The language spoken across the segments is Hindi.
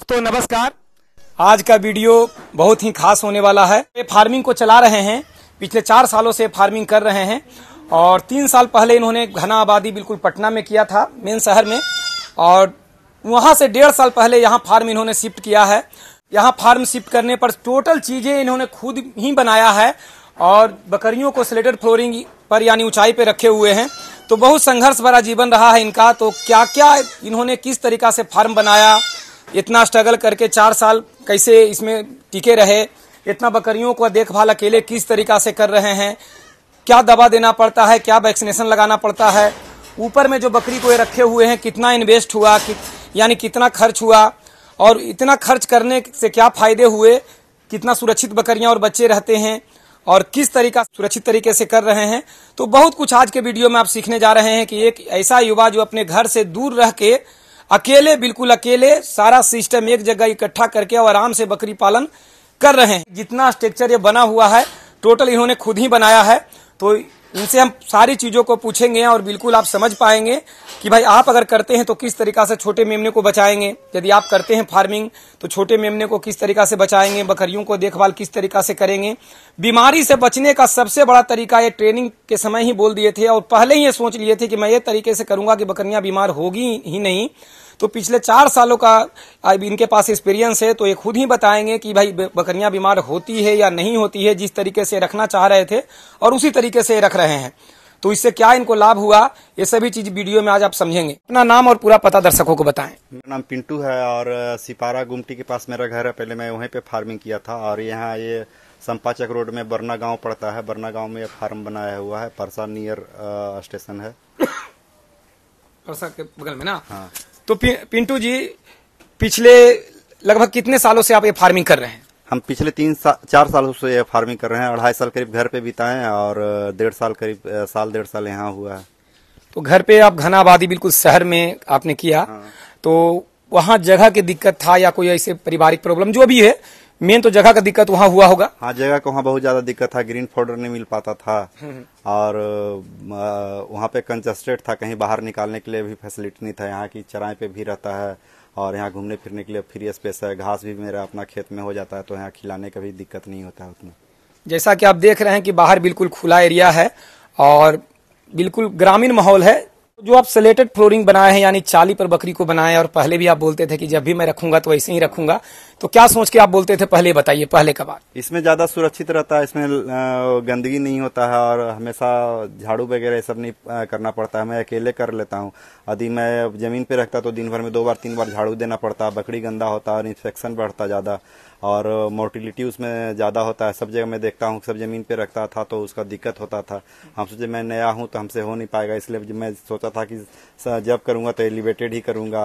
दोस्तों नमस्कार आज का वीडियो बहुत ही खास होने वाला है ये फार्मिंग को चला रहे हैं पिछले चार सालों से फार्मिंग कर रहे हैं और तीन साल पहले इन्होंने घना आबादी बिल्कुल पटना में किया था मेन शहर में और वहाँ से डेढ़ साल पहले यहाँ फार्म इन्होंने शिफ्ट किया है यहाँ फार्म शिफ्ट करने पर टोटल चीज़ें इन्होंने खुद ही बनाया है और बकरियों को स्लेटेड फ्लोरिंग पर यानी ऊंचाई पर रखे हुए हैं तो बहुत संघर्ष भरा जीवन रहा है इनका तो क्या क्या इन्होंने किस तरीका से फार्म बनाया इतना स्ट्रगल करके चार साल कैसे इसमें टिके रहे इतना बकरियों को देखभाल अकेले किस तरीका से कर रहे हैं क्या दवा देना पड़ता है क्या वैक्सीनेशन लगाना पड़ता है ऊपर में जो बकरी को ये रखे हुए हैं कितना इन्वेस्ट हुआ कि, यानी कितना खर्च हुआ और इतना खर्च करने से क्या फायदे हुए कितना सुरक्षित बकरियां और बच्चे रहते हैं और किस तरीका सुरक्षित तरीके से कर रहे हैं तो बहुत कुछ आज के वीडियो में आप सीखने जा रहे हैं कि एक ऐसा युवा जो अपने घर से दूर रह के अकेले बिल्कुल अकेले सारा सिस्टम एक जगह इकट्ठा करके और आराम से बकरी पालन कर रहे हैं जितना स्ट्रक्चर ये बना हुआ है टोटल इन्होंने खुद ही बनाया है तो इनसे हम सारी चीज़ों को पूछेंगे और बिल्कुल आप समझ पाएंगे कि भाई आप अगर करते हैं तो किस तरीका से छोटे मेमने को बचाएंगे यदि आप करते हैं फार्मिंग तो छोटे मेमने को किस तरीका से बचाएंगे बकरियों को देखभाल किस तरीका से करेंगे बीमारी से बचने का सबसे बड़ा तरीका ये ट्रेनिंग के समय ही बोल दिए थे और पहले ही ये सोच लिए थे कि मैं ये तरीके से करूंगा कि बकरियां बीमार होगी ही नहीं तो पिछले चार सालों का अब इनके पास एक्सपीरियंस है तो ये खुद ही बताएंगे कि भाई बकरियां बीमार होती है या नहीं होती है जिस तरीके से रखना चाह रहे थे और उसी तरीके से रख रहे हैं तो इससे क्या इनको लाभ हुआ ये सभी चीज वीडियो में आज आप समझेंगे अपना नाम और पूरा पता दर्शकों को बताएं मेरा नाम पिंटू है और सिपारा गुमटी के पास मेरा घर है पहले मैं वहीं पे फार्मिंग किया था और यहाँ ये संपाचक रोड में बरना गांव पड़ता है बरना गांव में फार्म बनाया हुआ है परसा नियर स्टेशन है परसा के बगल में ना हाँ तो पि, पिंटू जी पिछले लगभग कितने सालों से आप ये फार्मिंग कर रहे हैं हम पिछले तीन सा, चार सालों से ये फार्मिंग कर रहे हैं अढ़ाई साल करीब घर पे बिताए और डेढ़ साल करीब साल डेढ़ साल यहाँ हुआ है तो घर पे आप घना आबादी बिल्कुल शहर में आपने किया हाँ। तो वहाँ जगह की दिक्कत था या कोई ऐसे पारिवारिक प्रॉब्लम जो भी है मेन तो जगह का दिक्कत वहाँ हुआ होगा हाँ जगह का वहाँ बहुत ज्यादा दिक्कत था ग्रीन फोल्डर नहीं मिल पाता था हम्म। और वहाँ पे कंजस्टेड था कहीं बाहर निकालने के लिए भी फैसिलिटी नहीं था यहाँ की चराई पे भी रहता है और यहाँ घूमने फिरने के लिए फ्री स्पेस है घास भी मेरा अपना खेत में हो जाता है तो यहाँ खिलाने का भी दिक्कत नहीं होता है उतना जैसा कि आप देख रहे हैं कि बाहर बिल्कुल खुला एरिया है और बिल्कुल ग्रामीण माहौल है जो आप सिलेटेड फ्लोरिंग बनाए हैं यानी चाली पर बकरी को बनाए और पहले भी आप बोलते थे कि जब भी मैं रखूंगा तो ऐसे ही रखूंगा तो क्या सोच के आप बोलते थे पहले बताइए पहले का बात इसमें ज्यादा सुरक्षित रहता है इसमें गंदगी नहीं होता है और हमेशा झाड़ू वगैरह सब नहीं करना पड़ता है मैं अकेले कर लेता हूँ यदि मैं जमीन पे रखता तो दिन भर में दो बार तीन बार झाड़ू देना पड़ता बकरी गंदा होता और इन्फेक्शन बढ़ता ज्यादा और मोर्टिलिटी उसमें ज़्यादा होता है सब जगह मैं देखता हूँ सब ज़मीन पे रखता था तो उसका दिक्कत होता था हम सोचे मैं नया हूँ तो हमसे हो नहीं पाएगा इसलिए मैं सोचा था कि जब करूँगा तो एलिवेटेड ही करूँगा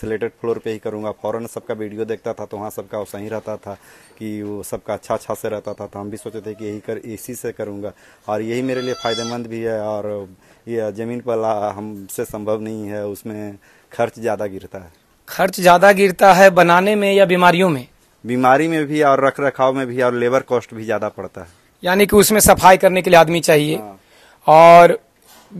सिलेटेड फ्लोर पे ही करूँगा फ़ौरन सबका वीडियो देखता था तो वहाँ सबका सही रहता था कि वो सबका अच्छा अच्छा से रहता था तो हम भी सोचे थे कि यही कर इसी से करूँगा और यही मेरे लिए फ़ायदेमंद भी है और ये ज़मीन पर हमसे संभव नहीं है उसमें खर्च ज़्यादा गिरता है खर्च ज़्यादा गिरता है बनाने में या बीमारियों में बीमारी में भी और रख रखाव में भी और लेबर कॉस्ट भी ज्यादा पड़ता है यानी कि उसमें सफाई करने के लिए आदमी चाहिए हाँ। और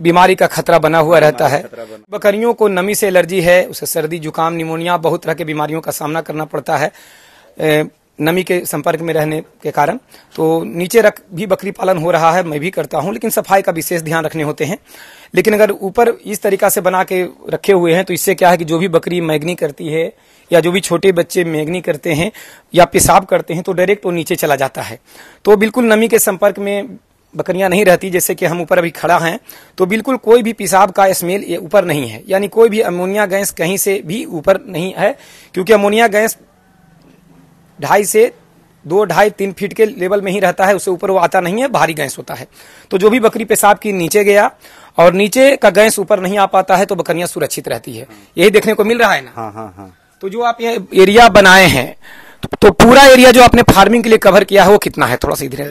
बीमारी का खतरा बना हुआ रहता है बकरियों को नमी से एलर्जी है उसे सर्दी जुकाम निमोनिया बहुत तरह के बीमारियों का सामना करना पड़ता है नमी के संपर्क में रहने के कारण तो नीचे रख भी बकरी पालन हो रहा है मैं भी करता हूँ लेकिन सफाई का विशेष ध्यान रखने होते हैं लेकिन अगर ऊपर इस तरीका से बना के रखे हुए हैं तो इससे क्या है कि जो भी बकरी मैगनी करती है या जो भी छोटे बच्चे मैगनी करते हैं या पेशाब करते हैं तो डायरेक्ट वो नीचे चला जाता है तो बिल्कुल नमी के संपर्क में बकरियां नहीं रहती जैसे कि हम ऊपर अभी खड़ा हैं तो बिल्कुल कोई भी पेशाब का स्मेल ये ऊपर नहीं है यानी कोई भी अमोनिया गैस कहीं से भी ऊपर नहीं है क्योंकि अमोनिया गैस ढाई से दो ढाई तीन फीट के लेवल में ही रहता है उससे ऊपर वो आता नहीं है भारी गैस होता है तो जो भी बकरी पेशाब की नीचे गया और नीचे का गैस ऊपर नहीं आ पाता है तो बकरियां सुरक्षित रहती है यही देखने को मिल रहा है ना हाँ हाँ हाँ तो जो आप ये एरिया बनाए हैं तो पूरा एरिया जो आपने फार्मिंग के लिए कवर किया है वो कितना है थोड़ा सा इधर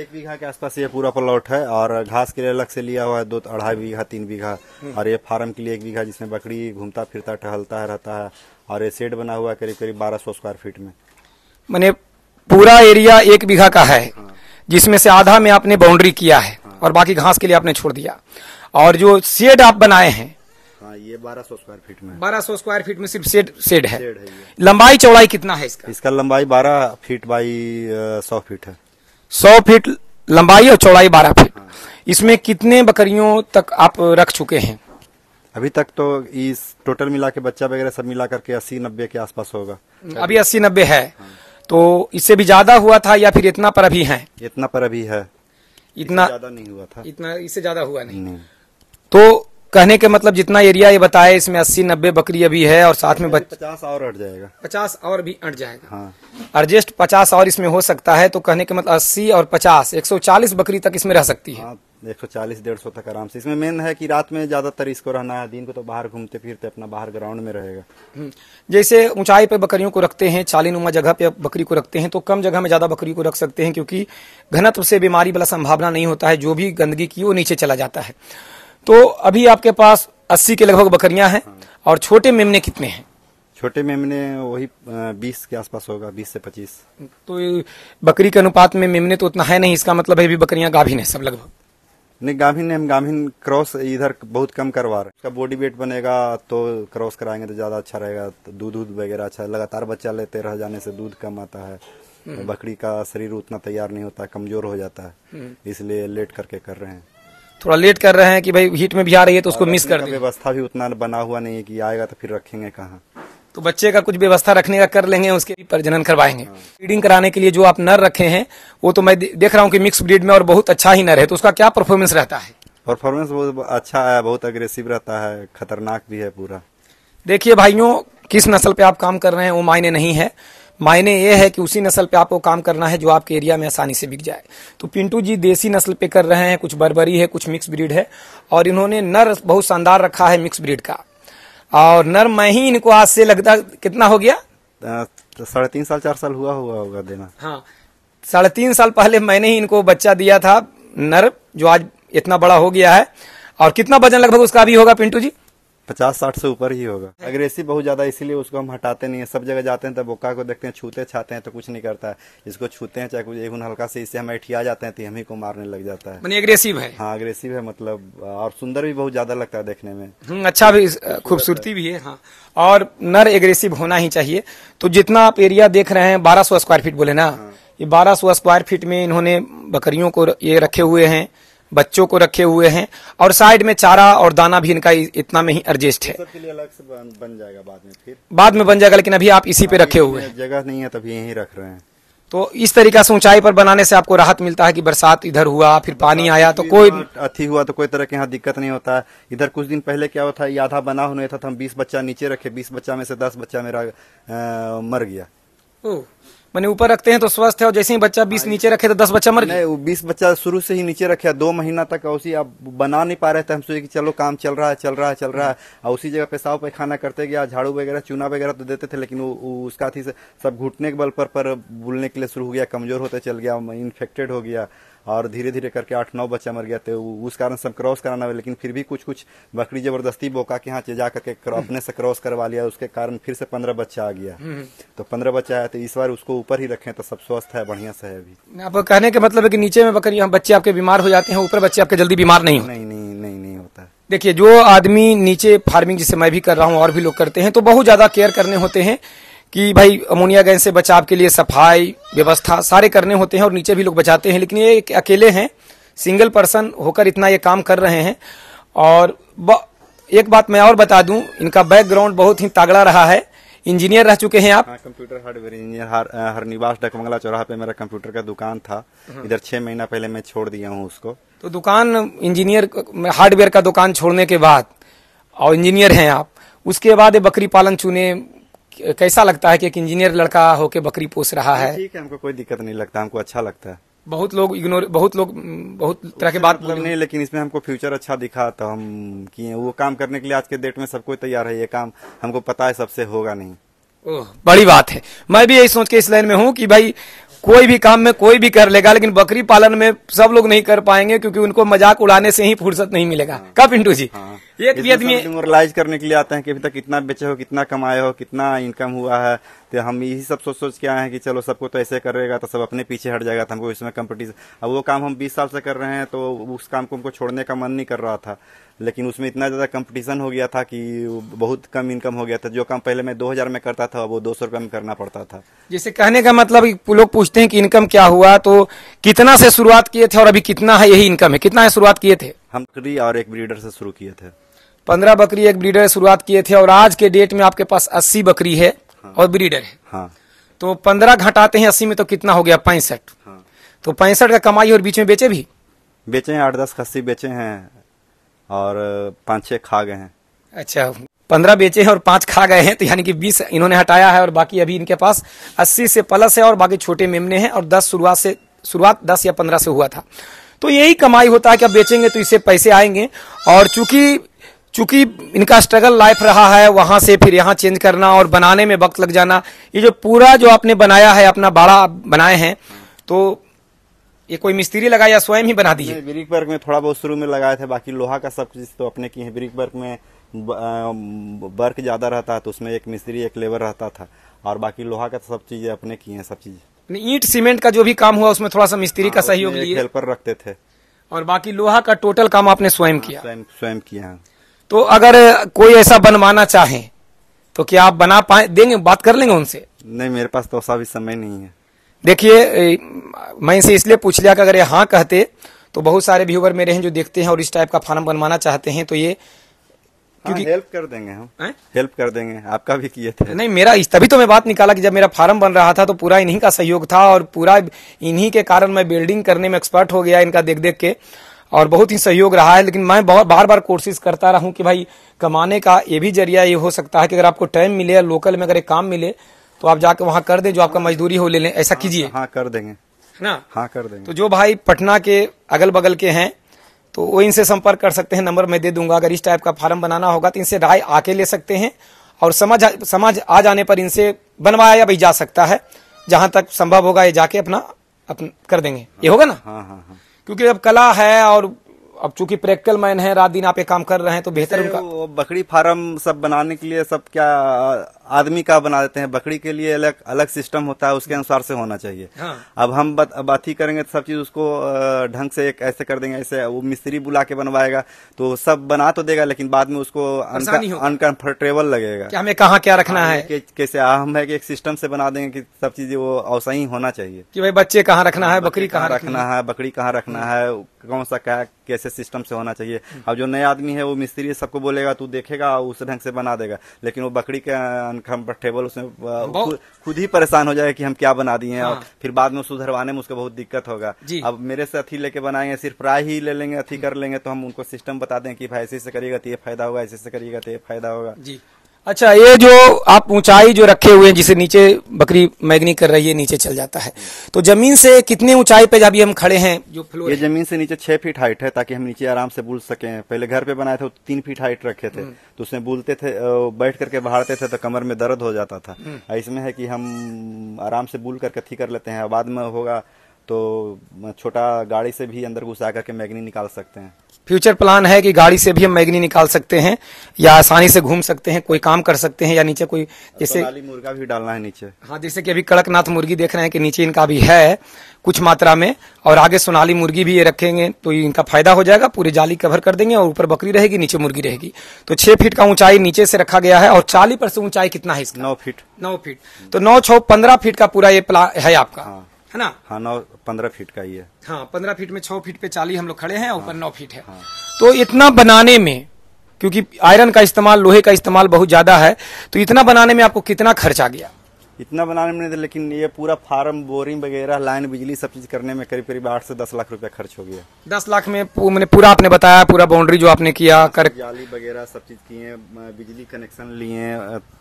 एक बीघा के आसपास ये पूरा प्लॉट है और घास के लिए अलग से लिया हुआ है दो अढ़ाई बीघा तीन बीघा हम्म। और ये फार्म के लिए एक बीघा जिसमें बकरी घूमता फिरता टहलता है रहता है और ये सेड बना हुआ है करीब करीब बारह सौ स्क्वायर फीट में मैंने पूरा एरिया एक बीघा का है हाँ। जिसमें से आधा में आपने बाउंड्री किया है हाँ। और बाकी घास के लिए आपने छोड़ दिया और जो शेड आप बनाए हैं हाँ, ये 1200 स्क्वायर फीट में 1200 स्क्वायर फीट में सिर्फ शेड सेड है, है लंबाई चौड़ाई कितना है इसका इसका लंबाई 12 फीट बाई 100 फीट है 100 फीट लंबाई और चौड़ाई 12 फीट हाँ। इसमें कितने बकरियों तक आप रख चुके हैं अभी तक तो इस टोटल मिला के बच्चा वगैरह सब मिला करके अस्सी नब्बे के आसपास होगा अभी अस्सी नब्बे है हाँ। तो इससे भी ज्यादा हुआ था या फिर इतना पर अभी है इतना पर अभी है इतना ज्यादा नहीं हुआ था इतना इससे ज्यादा हुआ नहीं। तो कहने के मतलब जितना एरिया ये बताए इसमें अस्सी नब्बे बकरी अभी है और साथ में बच... पचास और अट जाएगा पचास और भी अट जाएगा हाँ। पचास और इसमें हो सकता है तो कहने के मतलब अस्सी और पचास एक सौ चालीस बकरी तक इसमें रह सकती है हाँ, एक सौ चालीस डेढ़ सौ तक आराम से इसमें मेन है कि रात में ज्यादातर इसको रहना है दिन को तो बाहर घूमते फिरते अपना बाहर ग्राउंड में रहेगा हम्म। जैसे ऊंचाई पे बकरियों को रखते हैं चालीनुमा जगह पे बकरी को रखते हैं तो कम जगह में ज्यादा बकरी को रख सकते हैं क्योंकि घनत्व से बीमारी वाला संभावना नहीं होता है जो भी गंदगी की वो नीचे चला जाता है तो अभी आपके पास अस्सी के लगभग बकरियां हैं और छोटे मेमने कितने हैं छोटे मेमने वही बीस के आसपास होगा बीस से पच्चीस तो बकरी के अनुपात में मेमने तो उतना है नहीं इसका मतलब है भी बकरियां गाभिन है सब लगभग नहीं गाभिन हम गाभिन क्रॉस इधर बहुत कम करवा रहे उसका बॉडी वेट बनेगा तो क्रॉस कराएंगे तो ज्यादा अच्छा रहेगा तो दूध दूध वगैरह अच्छा लगातार बच्चा लेते रह जाने से दूध कम आता है तो बकरी का शरीर उतना तैयार नहीं होता कमजोर हो जाता है हम्म। इसलिए लेट करके कर रहे हैं थोड़ा लेट कर रहे हैं कि भाई हीट में भी आ रही है तो उसको मिस कर व्यवस्था भी उतना बना हुआ नहीं है कि आएगा तो फिर रखेंगे कहाँ तो बच्चे का कुछ व्यवस्था रखने का कर लेंगे उसके भी प्रजनन करवाएंगे ब्रीडिंग हाँ। कराने के लिए जो आप नर रखे हैं वो तो मैं देख रहा हूँ कि मिक्स ब्रीड में और बहुत अच्छा ही नर है तो उसका क्या परफॉर्मेंस रहता है परफॉर्मेंस बहुत अच्छा है बहुत अग्रेसिव रहता है खतरनाक भी है पूरा देखिए भाइयों किस नस्ल पे आप काम कर रहे हैं वो मायने नहीं है मायने ये है कि उसी नस्ल पे आपको काम करना है जो आपके एरिया में आसानी से बिक जाए तो पिंटू जी देसी नस्ल पे कर रहे हैं कुछ बरबरी है कुछ मिक्स ब्रीड है और इन्होंने नर बहुत शानदार रखा है मिक्स ब्रीड का और नर मैं ही इनको आज से लगता कितना हो गया तो साढ़े तीन साल चार साल हुआ हुआ होगा देना हाँ साढ़े तीन साल पहले मैंने ही इनको बच्चा दिया था नर जो आज इतना बड़ा हो गया है और कितना वजन लगभग उसका अभी होगा पिंटू जी पचास साठ से ऊपर ही होगा अग्रेसिव बहुत ज्यादा इसीलिए उसको हम हटाते नहीं है सब जगह जाते हैं तो बोका को देखते हैं छूते छाते हैं तो कुछ नहीं करता है इसको छूते हैं चाहे कुछ एक हल्का से इससे हम ऐठिया जाते हैं तो हम ही को मारने लग जाता है अग्रेसिव है हाँ अग्रेसिव है मतलब और सुंदर भी बहुत ज्यादा लगता है देखने में हम्म, अच्छा भी खूबसूरती भी है हाँ और नर एग्रेसिव होना ही चाहिए तो जितना आप एरिया देख रहे हैं बारह स्क्वायर फीट बोले ना हाँ। ये बारह स्क्वायर फीट में इन्होंने बकरियों को ये रखे हुए हैं बच्चों को रखे हुए हैं और साइड में चारा और दाना भी इनका इतना में ही एडजस्ट है बाद में बन जाएगा लेकिन अभी आप इसी पे हाँ, रखे हुए हैं जगह नहीं है तभी यही रख रहे हैं तो इस तरीका से ऊंचाई पर बनाने से आपको राहत मिलता है कि बरसात इधर हुआ फिर पानी आया तो कोई अथी हुआ तो कोई तरह के यहाँ दिक्कत नहीं होता है इधर कुछ दिन पहले क्या होता है आधा बना हुआ था तो हम बीस बच्चा नीचे रखे बीस बच्चा में से दस बच्चा मेरा मर गया मैंने ऊपर रखते हैं तो स्वस्थ है और जैसे ही बच्चा बीस नीचे रखे तो दस बच्चा मर गया बीस बच्चा शुरू से ही नीचे रखे दो महीना तक उसी अब बना नहीं पा रहे थे हम सोचे कि चलो काम चल रहा है चल रहा है चल रहा है हम्म। और उसी जगह पेशाब पैखाना करते गया झाड़ू वगैरह चूना वगैरह तो देते थे लेकिन उसका थी सब घुटने के बल पर बुलने के लिए शुरू हो गया कमजोर होते चल गया इन्फेक्टेड हो गया और धीरे धीरे करके आठ नौ बच्चा मर गया थे उस कारण से क्रॉस कराना हुआ लेकिन फिर भी कुछ कुछ बकरी जबरदस्ती बोका के यहाँ जा करके अपने से क्रॉस करवा लिया उसके कारण फिर से पंद्रह बच्चा आ गया हम्म। तो पंद्रह बच्चा आया तो इस बार उसको ऊपर ही रखे तो सब स्वस्थ है बढ़िया से है अभी आपको कहने का मतलब है की नीचे में बकरी हाँ, बच्चे आपके बीमार हो जाते हैं ऊपर बच्चे आपके जल्दी बीमार नहीं नहीं नहीं नहीं नहीं होता देखिए जो आदमी नीचे फार्मिंग जिसे मैं भी कर रहा हूँ और भी लोग करते हैं तो बहुत ज्यादा केयर करने होते हैं कि भाई अमोनिया गैस से बचाव के लिए सफाई व्यवस्था सारे करने होते हैं और नीचे भी लोग बचाते हैं लेकिन ये अकेले हैं सिंगल पर्सन होकर इतना ये काम कर रहे हैं और एक बात मैं और बता दूं इनका बैकग्राउंड बहुत ही तागड़ा रहा है इंजीनियर रह चुके हैं आप हाँ, कंप्यूटर हार्डवेयर इंजीनियर हर हरनिवास डकमंगला चौराहा पे मेरा कंप्यूटर का दुकान था हाँ। इधर छह महीना पहले मैं छोड़ दिया हूँ उसको तो दुकान इंजीनियर हार्डवेयर का दुकान छोड़ने के बाद और इंजीनियर हैं आप उसके बाद बकरी पालन चुने कैसा लगता है कि एक इंजीनियर लड़का होके बकरी पोस रहा है ठीक है हमको कोई दिक्कत नहीं लगता हमको अच्छा लगता है बहुत लोग इग्नोर बहुत लोग बहुत तरह के बात मतलब नहीं लेकिन इसमें हमको फ्यूचर अच्छा दिखा तो हम किए वो काम करने के लिए आज के डेट में सबको तैयार है ये काम हमको पता है सबसे होगा नहीं ओह बड़ी बात है मैं भी यही सोच के इस लाइन में हूँ कि भाई कोई भी काम में कोई भी कर लेगा लेकिन बकरी पालन में सब लोग नहीं कर पाएंगे क्योंकि उनको मजाक उड़ाने से ही फुर्सत नहीं मिलेगा हाँ। कब पिंटू जी हाँ। एक भी तो आदमी मोरलाइज करने के लिए आते हैं कि अभी तक कितना बेचे हो कितना कमाए हो कितना इनकम हुआ है तो हम यही सब सोच सोच के आए हैं कि चलो सबको तो ऐसे करेगा तो सब अपने पीछे हट जाएगा तो हमको इसमें कम्पिटिशन अब वो काम हम 20 साल से कर रहे हैं तो उस काम को हमको छोड़ने का मन नहीं कर रहा था लेकिन उसमें इतना ज़्यादा कंपटीशन हो गया था कि बहुत कम इनकम हो गया था जो काम पहले मैं 2000 में करता था वो दो सौ में करना पड़ता था जैसे कहने का मतलब लोग पूछते हैं कि इनकम क्या हुआ तो कितना से शुरुआत किए थे और अभी कितना है यही इनकम है कितना है शुरुआत किए थे हम और एक ब्रीडर से शुरू किए थे पंद्रह बकरी एक ब्रीडर शुरुआत किए थे और आज के डेट में आपके पास अस्सी बकरी है हाँ, और ब्रीडर है हाँ, तो पंद्रह घटाते हैं अस्सी में तो कितना हो गया पैंसठ हाँ। तो पैंसठ का कमाई और बीच में बेचे भी बेचे हैं आठ दस खस्सी बेचे हैं और पांच छह खा गए हैं अच्छा पंद्रह बेचे हैं और पांच खा गए हैं तो यानी कि बीस इन्होंने हटाया है और बाकी अभी इनके पास अस्सी से प्लस है और बाकी छोटे मेमने हैं और दस शुरुआत से शुरुआत दस या पंद्रह से हुआ था तो यही कमाई होता है कि आप बेचेंगे तो इससे पैसे आएंगे और चूंकि चूंकि इनका स्ट्रगल लाइफ रहा है वहां से फिर यहाँ चेंज करना और बनाने में वक्त लग जाना ये जो पूरा जो आपने बनाया है अपना बाड़ा बनाए हैं तो ये कोई मिस्त्री लगा या स्वयं ही बना दी है ब्रिक वर्क में थोड़ा बहुत शुरू में लगाए थे बाकी लोहा का सब चीज तो अपने की है ब्रिक वर्क में वर्क ज्यादा रहता है तो उसमें एक मिस्त्री एक लेबर रहता था और बाकी लोहा का सब चीजें अपने की है सब चीजें ईट सीमेंट का जो भी काम हुआ उसमें थोड़ा सा मिस्त्री का हाँ, सहयोग लिए हेल्पर रखते थे और बाकी लोहा का टोटल काम आपने स्वयं हाँ, किया स्वयं स्वयं किया हाँ। तो अगर कोई ऐसा बनवाना चाहे तो क्या आप बना पाए देंगे बात कर लेंगे उनसे नहीं मेरे पास तो भी समय नहीं है देखिए मैं इसे इसलिए पूछ लिया कि अगर ये हाँ कहते तो बहुत सारे व्यूवर मेरे हैं जो देखते हैं और इस टाइप का फार्म बनवाना चाहते हैं तो ये हाँ, क्योंकि हेल्प कर देंगे हम हेल्प कर देंगे आपका भी किए थे नहीं मेरा तभी तो मैं बात निकाला कि जब मेरा फार्म बन रहा था तो पूरा इन्हीं का सहयोग था और पूरा इन्हीं के कारण मैं बिल्डिंग करने में एक्सपर्ट हो गया इनका देख देख के और बहुत ही सहयोग रहा है लेकिन मैं बार बार कोशिश करता रहा हूँ कि भाई कमाने का ये भी जरिया ये हो सकता है कि अगर आपको टाइम मिले या लोकल में अगर एक काम मिले तो आप जाकर वहाँ कर दे जो आपका मजदूरी हो ले लें ऐसा हाँ, कीजिए हाँ कर देंगे है ना हाँ कर देंगे तो जो भाई पटना के अगल बगल के हैं तो वो इनसे संपर्क कर सकते हैं नंबर मैं दे दूंगा अगर इस टाइप का फार्म बनाना होगा तो इनसे राय आके ले सकते हैं और समझ समझ आ जाने पर इनसे बनवाया भाई जा सकता है जहां तक संभव होगा ये जाके अपना अपन कर देंगे ये होगा ना हाँ हाँ हाँ क्योंकि अब कला है और अब चूंकि प्रैक्टिकल मैन है रात दिन आप ये काम कर रहे हैं तो बेहतर उनका बकरी फार्म सब बनाने के लिए सब क्या आदमी का बना देते हैं बकरी के लिए अलग अलग सिस्टम होता है उसके अनुसार से होना चाहिए हाँ। अब हम बात बात ही करेंगे तो सब चीज उसको ढंग से एक ऐसे कर देंगे ऐसे वो मिस्त्री बुला के बनवाएगा तो सब बना तो देगा लेकिन बाद में उसको अनकंफर्टेबल लगेगा कि हमें कहाँ क्या रखना हाँ, है कैसे हम है कि एक सिस्टम से बना देंगे कि सब चीजें वो अवसा ही होना चाहिए कि भाई बच्चे कहाँ रखना है बकरी कहाँ रखना है बकरी कहाँ रखना है कौन सा क्या कैसे सिस्टम से होना चाहिए अब जो नया आदमी है वो मिस्त्री सबको बोलेगा तू देखेगा उस ढंग से बना देगा लेकिन वो बकरी का अनकम्फर्टेबल उसमें खुद ही परेशान हो जाएगा कि हम क्या बना दिए हैं हाँ। और फिर बाद में सुधरवाने में उसको बहुत दिक्कत होगा अब मेरे से अथी लेके बनाएंगे सिर्फ राय ही ले लेंगे अथी हम्म। कर लेंगे तो हम उनको सिस्टम बता दें कि भाई ऐसे से करिएगा तो ये फायदा होगा ऐसे से करिएगा तो ये फायदा होगा अच्छा ये जो आप ऊंचाई जो रखे हुए हैं जिसे नीचे बकरी मैगनी कर रही है नीचे चल जाता है तो जमीन से कितने ऊंचाई पे अभी हम खड़े हैं जो फ्लोर ये जमीन से नीचे छह फीट हाइट है ताकि हम नीचे आराम से बुल सके पहले घर पे बनाए थे तीन फीट हाइट रखे थे हम्म। तो उसमें बुलते थे बैठ करके बहाड़ते थे तो कमर में दर्द हो जाता था इसमें हम्म। है कि हम आराम से बुल करके थी कर लेते हैं बाद में होगा तो छोटा गाड़ी से भी अंदर घुसा करके मैगनी निकाल सकते हैं फ्यूचर प्लान है कि गाड़ी से भी हम मैगनी निकाल सकते हैं या आसानी से घूम सकते हैं कोई काम कर सकते हैं या नीचे कोई तो जैसे तो मुर्गा भी डालना है नीचे हाँ जैसे कि अभी कड़कनाथ मुर्गी देख रहे हैं कि नीचे इनका भी है कुछ मात्रा में और आगे सोनाली मुर्गी भी ये रखेंगे तो इनका फायदा हो जाएगा पूरी जाली कवर कर देंगे और ऊपर बकरी रहेगी नीचे मुर्गी रहेगी तो छह फीट का ऊंचाई नीचे से रखा गया है और चालीस परसेंट ऊंचाई कितना है इसका नौ फीट नौ फीट तो नौ छो पंद्रह फीट का पूरा ये प्लान है आपका हाँ। है ना हाँ नौ पंद्रह फीट का ही है हाँ पंद्रह फीट में छह फीट पे चाली हम लोग खड़े हैं ऊपर हाँ, नौ फीट है हाँ, हाँ। तो इतना बनाने में क्योंकि आयरन का इस्तेमाल लोहे का इस्तेमाल बहुत ज्यादा है तो इतना बनाने में आपको कितना खर्च आ गया इतना बनाने में नहीं लेकिन ये पूरा फार्म बोरिंग वगैरह लाइन बिजली सब चीज करने में करीब करीब आठ से दस लाख रुपया खर्च हो गया दस लाख में पूर, मैंने पूरा आपने बताया पूरा बाउंड्री जो आपने किया कर जाली वगैरह सब चीज किए बिजली कनेक्शन लिए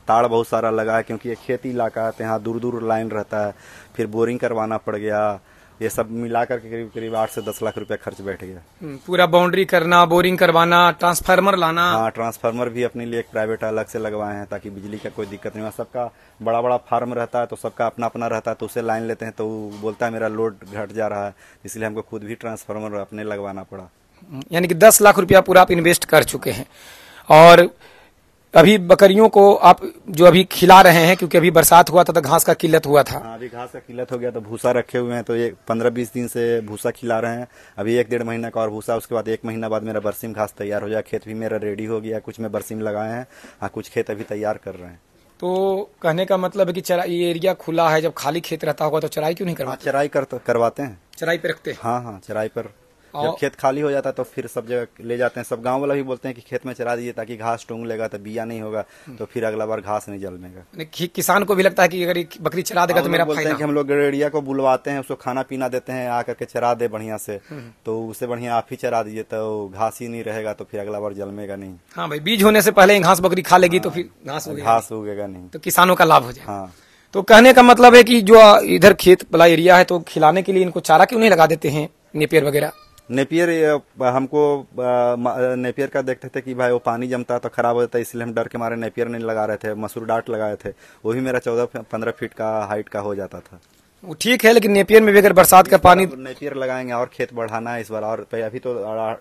ताड़ बहुत सारा लगा क्योंकि ये खेती इलाका है तो यहाँ दूर दूर लाइन रहता है फिर बोरिंग करवाना पड़ गया ये सब मिला करके करीब करीब आठ से दस लाख रुपया खर्च बैठ गया हम्म, पूरा बाउंड्री करना बोरिंग करवाना ट्रांसफार्मर लाना हाँ ट्रांसफार्मर भी अपने लिए एक प्राइवेट अलग से लगवाए हैं ताकि बिजली का कोई दिक्कत नहीं हो सबका बड़ा बड़ा फार्म रहता है तो सबका अपना अपना रहता है तो उसे लाइन लेते हैं तो बोलता है मेरा लोड घट जा रहा है इसलिए हमको खुद भी ट्रांसफार्मर अपने लगवाना पड़ा हम्म, यानी कि दस लाख रुपया पूरा आप इन्वेस्ट कर चुके हैं और अभी बकरियों को आप जो अभी खिला रहे हैं क्योंकि अभी बरसात हुआ था तो घास का किल्लत हुआ था हाँ, अभी घास का किल्लत हो गया तो भूसा रखे हुए हैं तो ये पंद्रह बीस दिन से भूसा खिला रहे हैं अभी एक डेढ़ महीना का और भूसा उसके बाद एक महीना बाद मेरा बरसीम घास तैयार हो जाए खेत भी मेरा रेडी हो गया कुछ मैं बरसीम लगाए हैं और हाँ, कुछ खेत अभी तैयार कर रहे हैं तो कहने का मतलब है कि चरा ये एरिया खुला है जब खाली खेत रहता होगा तो चराई क्यों नहीं हाँ, करवाते चराई कर तो, करवाते हैं चराई पर रखते हैं हाँ हाँ चराई पर जब खेत खाली हो जाता है तो फिर सब जगह ले जाते हैं सब गांव वाला भी बोलते हैं कि खेत में चरा दीजिए ताकि घास टूंग लेगा तो बिया नहीं होगा हम्म। तो फिर अगला बार घास नहीं जलमेगा किसान को भी लगता है कि अगर बकरी चरा देगा तो मेरा बोलते हैं कि हम लोग गरेड़िया को बुलवाते हैं उसको खाना पीना देते हैं आ करके चरा दे बढ़िया से हम्म। तो उसे बढ़िया आप ही चरा दीजिए तो घास ही नहीं रहेगा तो फिर अगला बार जलमेगा नहीं हाँ भाई बीज होने से पहले घास बकरी खा लेगी तो हाँ, फिर घास घास उगेगा नहीं तो किसानों का लाभ हो जाए हाँ तो कहने का मतलब है कि जो इधर खेत वाला एरिया है तो खिलाने के लिए इनको चारा क्यों नहीं लगा देते हैं नेपियर वगैरह नेपियर हमको नेपियर का देखते थे कि भाई वो पानी जमता तो खराब हो जाता है इसलिए हम डर के मारे नेपियर नहीं लगा रहे थे मसूर डाट लगाए थे वही मेरा चौदह पंद्रह फीट का हाइट का हो जाता था वो ठीक है लेकिन नेपियर में भी अगर बरसात का पानी नेपियर लगाएंगे और खेत बढ़ाना है इस बार और अभी तो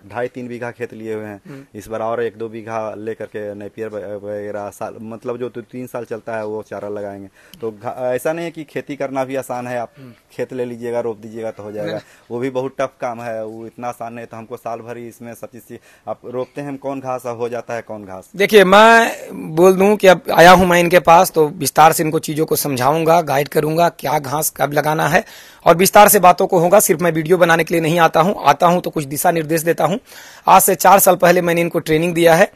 ढाई तीन बीघा खेत लिए हुए हैं हम्म। इस बार और एक दो बीघा लेकर के नेपियर वगैरह साल मतलब जो तीन साल चलता है वो चारा लगाएंगे तो ऐसा नहीं है कि खेती करना भी आसान है आप हम्म। खेत ले लीजिएगा रोप दीजिएगा तो हो जाएगा वो भी बहुत टफ काम है वो इतना आसान नहीं तो हमको साल भर ही इसमें सब चीज आप रोपते हैं कौन घास हो जाता है कौन घास देखिये मैं बोल दूँ की अब आया हूँ मैं इनके पास तो विस्तार से इनको चीजों को समझाऊंगा गाइड करूंगा क्या घास कब लगाना है और विस्तार से बातों को होगा सिर्फ मैं वीडियो बनाने के लिए नहीं आता हूँ आता हूँ तो कुछ दिशा निर्देश देता हूँ आज से चार साल पहले मैंने इनको ट्रेनिंग दिया है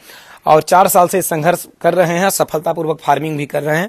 और चार साल से संघर्ष कर रहे हैं सफलतापूर्वक फार्मिंग भी कर रहे हैं